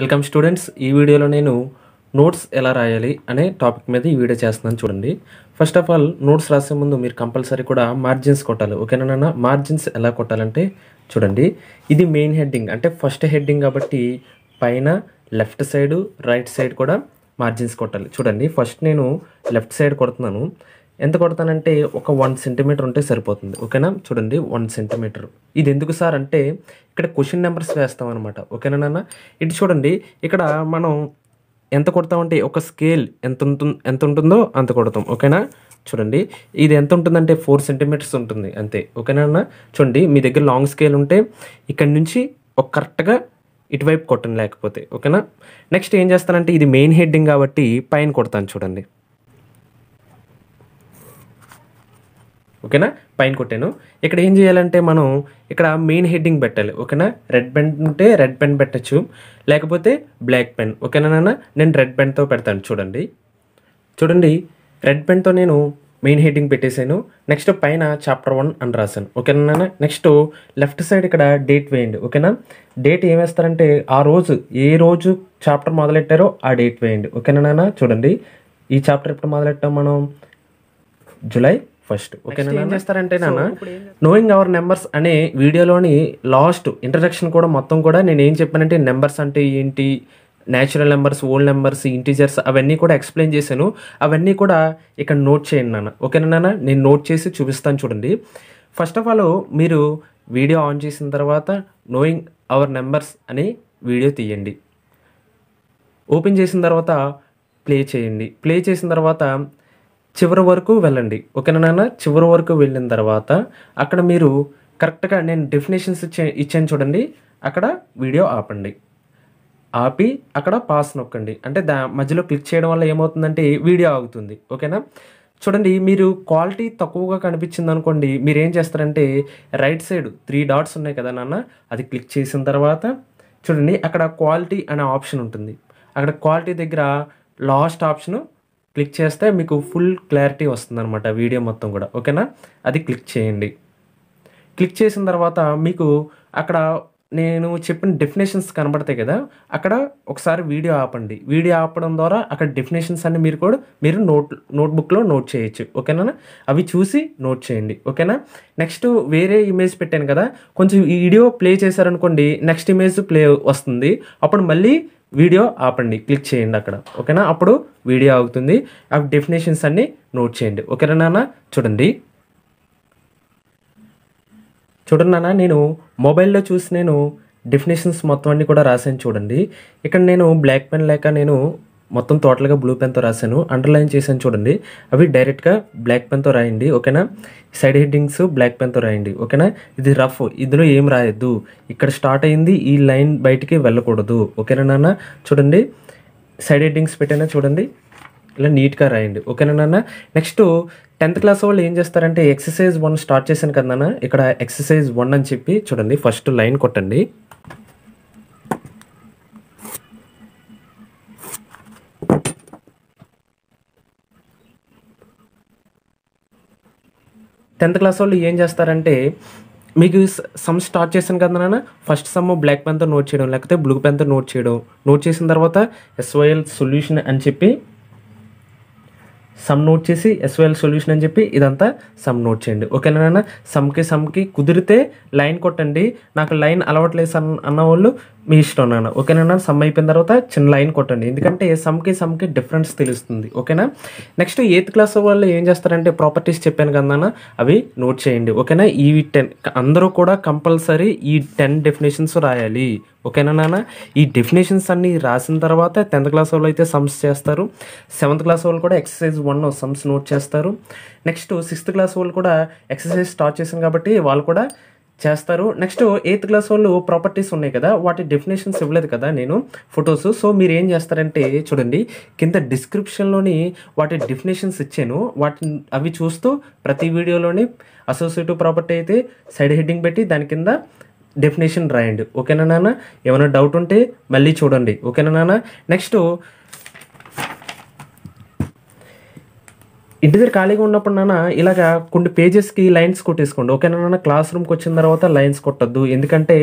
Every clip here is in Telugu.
వెల్కమ్ స్టూడెంట్స్ ఈ వీడియోలో నేను నోట్స్ ఎలా రాయాలి అనే టాపిక్ మీద ఈ వీడియో చేస్తున్నాను చూడండి ఫస్ట్ ఆఫ్ ఆల్ నోట్స్ రాసే ముందు మీరు కంపల్సరీ కూడా మార్జిన్స్ కొట్టాలి ఓకేనా మార్జిన్స్ ఎలా కొట్టాలంటే చూడండి ఇది మెయిన్ హెడ్డింగ్ అంటే ఫస్ట్ హెడ్డింగ్ కాబట్టి పైన లెఫ్ట్ సైడ్ రైట్ సైడ్ కూడా మార్జిన్స్ కొట్టాలి చూడండి ఫస్ట్ నేను లెఫ్ట్ సైడ్ కొడుతున్నాను ఎంత కొడతానంటే ఒక వన్ సెంటీమీటర్ ఉంటే సరిపోతుంది ఓకేనా చూడండి వన్ సెంటీమీటర్ ఇది ఎందుకు సార్ అంటే ఇక్కడ క్వశ్చన్ నెంబర్స్ వేస్తాం అనమాట ఓకేనా నాన్న ఇటు చూడండి ఇక్కడ మనం ఎంత కొడతామంటే ఒక స్కేల్ ఎంత ఉంటుంది ఎంత ఉంటుందో అంత కొడతాం ఓకేనా చూడండి ఇది ఎంత ఉంటుందంటే ఫోర్ సెంటీమీటర్స్ ఉంటుంది అంతే ఓకేనా అన్న చూడండి మీ దగ్గర లాంగ్ స్కేల్ ఉంటే ఇక్కడ నుంచి ఒక కరెక్ట్గా ఇటువైపు కొట్టండి లేకపోతే ఓకేనా నెక్స్ట్ ఏం చేస్తానంటే ఇది మెయిన్ హెడ్డింగ్ కాబట్టి పైన కొడతాను చూడండి ఓకేనా పైన కొట్టాను ఇక్కడ ఏం చేయాలంటే మనం ఇక్కడ మెయిన్ హెడ్డింగ్ పెట్టాలి ఓకేనా రెడ్ పెన్ ఉంటే రెడ్ పెన్ పెట్టచ్చు లేకపోతే బ్లాక్ పెన్ ఓకేనా నాన్న నేను రెడ్ పెన్తో పెడతాను చూడండి చూడండి రెడ్ పెన్తో నేను మెయిన్ హెడ్డింగ్ పెట్టేశాను నెక్స్ట్ పైన చాప్టర్ వన్ అని రాశాను ఓకేనా నాన్న నెక్స్ట్ లెఫ్ట్ సైడ్ ఇక్కడ డేట్ వేయండి ఓకేనా డేట్ ఏం వేస్తారంటే ఆ రోజు ఏ రోజు చాప్టర్ మొదలెట్టారో ఆ డేట్ వేయండి ఓకేనా నాన్న చూడండి ఈ చాప్టర్ ఎప్పుడు మొదలెట్టాం మనం జూలై ఫస్ట్ ఓకేనా ఏం చేస్తారంటే నాన్న నోయింగ్ అవర్ నెంబర్స్ అనే వీడియోలోని లాస్ట్ ఇంట్రడక్షన్ కూడా మొత్తం కూడా నేను ఏం చెప్పానంటే నెంబర్స్ అంటే ఏంటి natural numbers whole numbers integers అవన్నీ కూడా ఎక్స్ప్లెయిన్ చేశాను అవన్నీ కూడా ఇక్కడ నోట్ చేయండి నాన్న ఓకేనా నాన్న నేను నోట్ చేసి చూపిస్తాను చూడండి ఫస్ట్ ఆఫ్ ఆల్ మీరు వీడియో ఆన్ చేసిన తర్వాత నోయింగ్ అవర్ నెంబర్స్ అని వీడియో తీయండి ఓపెన్ చేసిన తర్వాత ప్లే చేయండి ప్లే చేసిన తర్వాత చివరి వరకు వెళ్ళండి ఓకేనా నాన్న చివరి వరకు వెళ్ళిన తర్వాత అక్కడ మీరు కరెక్ట్గా నేను డెఫినేషన్స్ ఇచ్చే ఇచ్చాను చూడండి అక్కడ వీడియో ఆపండి ఆపి అక్కడ పాస్ నొక్కండి అంటే దా మధ్యలో క్లిక్ చేయడం వల్ల ఏమవుతుందంటే వీడియో ఆగుతుంది ఓకేనా చూడండి మీరు క్వాలిటీ తక్కువగా కనిపించింది అనుకోండి మీరు ఏం చేస్తారంటే రైట్ సైడ్ త్రీ డాట్స్ ఉన్నాయి కదా నాన్న అది క్లిక్ చేసిన తర్వాత చూడండి అక్కడ క్వాలిటీ అనే ఆప్షన్ ఉంటుంది అక్కడ క్వాలిటీ దగ్గర లాస్ట్ ఆప్షన్ క్లిక్ చేస్తే మీకు ఫుల్ క్లారిటీ వస్తుందన్నమాట వీడియో మొత్తం కూడా ఓకేనా అది క్లిక్ చేయండి క్లిక్ చేసిన తర్వాత మీకు అక్కడ నేను చెప్పిన డెఫినేషన్స్ కనబడతాయి కదా అక్కడ ఒకసారి వీడియో ఆపండి వీడియో ఆపడం ద్వారా అక్కడ డెఫినేషన్స్ అన్ని మీరు కూడా మీరు నోట్ నోట్బుక్లో నోట్ చేయొచ్చు ఓకేనా అవి చూసి నోట్ చేయండి ఓకేనా నెక్స్ట్ వేరే ఇమేజ్ పెట్టాను కదా కొంచెం వీడియో ప్లే చేశారనుకోండి నెక్స్ట్ ఇమేజ్ ప్లే వస్తుంది అప్పుడు మళ్ళీ వీడియో ఆపండి క్లిక్ చేయండి అక్కడ ఓకేనా అప్పుడు వీడియో ఆగుతుంది ఆ డెఫినేషన్స్ అన్నీ నోట్ చేయండి ఓకేనా నాన్న చూడండి చూడండి నాన్న నేను మొబైల్లో చూసి నేను డెఫినేషన్స్ మొత్తం అన్నీ కూడా రాశాను చూడండి ఇక్కడ నేను బ్లాక్ పెన్ లేక నేను మొత్తం టోటల్గా బ్లూ పెన్తో రాశాను అండర్లైన్ చేశాను చూడండి అవి డైరెక్ట్గా బ్లాక్ పెన్తో రాయండి ఓకేనా సైడ్ హెడ్డింగ్స్ బ్లాక్ పెన్తో రాయండి ఓకేనా ఇది రఫ్ ఇందులో ఏం రాయొద్దు ఇక్కడ స్టార్ట్ అయింది ఈ లైన్ బయటికి వెళ్ళకూడదు ఓకేనా నాన్న చూడండి సైడ్ హెడ్డింగ్స్ పెట్టినా చూడండి ఇలా నీట్గా రాయండి ఓకేనా నాన్న నెక్స్ట్ టెన్త్ క్లాస్ వాళ్ళు ఏం చేస్తారంటే ఎక్సర్సైజ్ వన్ స్టార్ట్ చేశాను కదా నాన్న ఇక్కడ ఎక్సర్సైజ్ వన్ అని చెప్పి చూడండి ఫస్ట్ లైన్ కొట్టండి టెన్త్ క్లాస్ వాళ్ళు ఏం చేస్తారంటే మీకు సమ్ స్టార్ట్ చేసిన కదా నాన్న ఫస్ట్ సమ్ బ్లాక్ పెన్తో నోట్ చేయడం లేకపోతే బ్లూ పెన్తో నోట్ చేయడం నోట్ చేసిన తర్వాత ఎస్వైఎల్ సొల్యూషన్ అని చెప్పి సమ్ నోట్ చేసి ఎస్వెల్ సొల్యూషన్ అని చెప్పి ఇదంతా సమ్ నోట్ చేయండి ఓకేనా నాన్న సమ్కి సమ్కి కుదిరితే లైన్ కొట్టండి నాకు లైన్ అలవట్లేదు అన్న అన్న వాళ్ళు మీ ఇష్టం నాన్న ఓకేనా సమ్ అయిపోయిన తర్వాత చిన్న లైన్ కొట్టండి ఎందుకంటే సమ్కి సమ్కి డిఫరెన్స్ తెలుస్తుంది ఓకేనా నెక్స్ట్ ఎయిత్ క్లాస్ వాళ్ళు ఏం చేస్తారంటే ప్రాపర్టీస్ చెప్పాను కదా అవి నోట్ చేయండి ఓకేనా ఈ టెన్ అందరూ కూడా కంపల్సరీ ఈ టెన్ డెఫినేషన్స్ రాయాలి ఓకేనా నాన్న ఈ డెఫినేషన్స్ అన్నీ రాసిన తర్వాత టెన్త్ క్లాస్ వాళ్ళు అయితే సమ్స్ చేస్తారు సెవెంత్ క్లాస్ వాళ్ళు కూడా ఎక్సర్సైజ్ వన్ సమ్స్ నోట్ చేస్తారు నెక్స్ట్ సిక్స్త్ క్లాస్ వాళ్ళు కూడా ఎక్సర్సైజ్ స్టార్ట్ చేశాం కాబట్టి వాళ్ళు కూడా చేస్తారు నెక్స్ట్ ఎయిత్ క్లాస్ వాళ్ళు ప్రాపర్టీస్ ఉన్నాయి కదా వాటి డెఫినేషన్స్ ఇవ్వలేదు కదా నేను ఫొటోస్ సో మీరు ఏం చేస్తారంటే చూడండి కింద డిస్క్రిప్షన్లోని వాటి డెఫినేషన్స్ ఇచ్చాను వాటిని అవి చూస్తూ ప్రతి వీడియోలోని అసోసియేటివ్ ప్రాపర్టీ అయితే సైడ్ హెడ్డింగ్ పెట్టి దాని కింద డెఫినేషన్ రాయండి ఓకేనా నాన్న ఏమైనా డౌట్ ఉంటే మళ్ళీ చూడండి ఓకేనా నాన్న నెక్స్ట్ ఇంటి దగ్గర ఖాళీగా ఉన్నప్పుడు నాన్న ఇలాగా కొన్ని పేజెస్కి లైన్స్ కొట్టేసుకోండి ఓకే నాన్న క్లాస్ రూమ్కి వచ్చిన తర్వాత లైన్స్ కొట్టద్దు ఎందుకంటే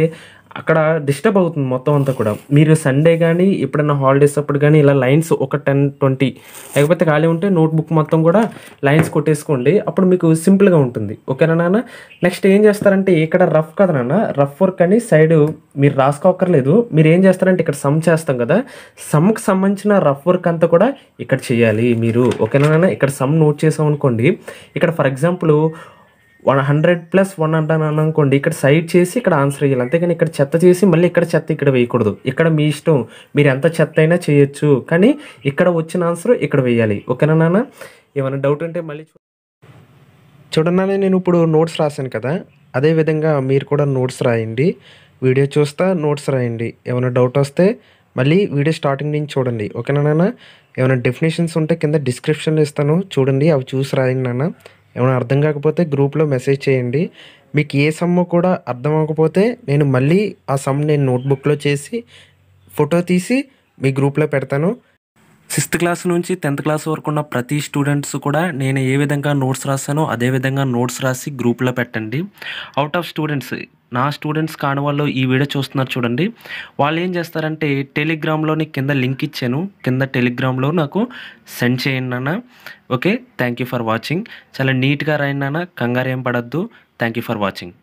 అక్కడ డిస్టర్బ్ అవుతుంది మొత్తం అంతా కూడా మీరు సండే కానీ ఎప్పుడైనా హాలిడేస్ అప్పుడు కానీ ఇలా లైన్స్ ఒక టెన్ ట్వంటీ లేకపోతే ఖాళీ ఉంటే నోట్బుక్ మొత్తం కూడా లైన్స్ కొట్టేసుకోండి అప్పుడు మీకు సింపుల్గా ఉంటుంది ఓకేనా నాన్న నెక్స్ట్ ఏం చేస్తారంటే ఇక్కడ రఫ్ కదా నాన్న రఫ్ వర్క్ అని సైడ్ మీరు రాసుకోకర్లేదు మీరు ఏం చేస్తారంటే ఇక్కడ సమ్ చేస్తాం కదా సమ్కి సంబంధించిన రఫ్ వర్క్ అంతా కూడా ఇక్కడ చేయాలి మీరు ఓకేనా నాన్న ఇక్కడ సమ్ నోట్ చేసాం అనుకోండి ఇక్కడ for example one hundred plus one అంటాను అనుకోండి ఇక్కడ సైడ్ చేసి ఇక్కడ ఆన్సర్ వేయాలి అంతేకాని ఇక్కడ చెత్త చేసి మళ్ళీ ఇక్కడ చెత్త ఇక్కడ వేయకూడదు ఇక్కడ మీ ఇష్టం మీరు ఎంత చెత్త అయినా చేయొచ్చు కానీ ఇక్కడ వచ్చిన ఆన్సర్ ఇక్కడ వేయాలి ఓకేనా నాన్న ఏమైనా డౌట్ ఉంటే మళ్ళీ చూడన్నానే నేను ఇప్పుడు నోట్స్ రాశాను కదా అదేవిధంగా మీరు కూడా నోట్స్ రాయండి వీడియో చూస్తా నోట్స్ రాయండి ఏమైనా డౌట్ వస్తే మళ్ళీ వీడియో స్టార్టింగ్ నుంచి చూడండి ఓకేనా నాన్న ఏమైనా డెఫినేషన్స్ ఉంటే కింద డిస్క్రిప్షన్లో ఇస్తాను చూడండి అవి చూసి రాయండి నాన్న ఏమైనా అర్థం కాకపోతే గ్రూప్లో మెసేజ్ చేయండి మీకు ఏ సమ్ము కూడా అర్థం అవ్వకపోతే నేను మళ్ళీ ఆ సమ్ నేను నోట్బుక్లో చేసి ఫోటో తీసి మీ గ్రూప్లో పెడతాను సిక్స్త్ క్లాస్ నుంచి టెన్త్ క్లాస్ వరకు ఉన్న ప్రతి స్టూడెంట్స్ కూడా నేను ఏ విధంగా నోట్స్ రాస్తానో అదే విధంగా నోట్స్ రాసి గ్రూప్లో పెట్టండి అవుట్ ఆఫ్ స్టూడెంట్స్ నా స్టూడెంట్స్ కాని వాళ్ళు ఈ వీడియో చూస్తున్నారు చూడండి వాళ్ళు ఏం చేస్తారంటే టెలిగ్రామ్లోని కింద లింక్ ఇచ్చాను కింద టెలిగ్రామ్లో నాకు సెండ్ చేయండి నాన్న okay thank you for watching చాలా నీట్గా రాయండి నాన్న కంగారు ఏం పడద్దు థ్యాంక్ యూ ఫర్ వాచింగ్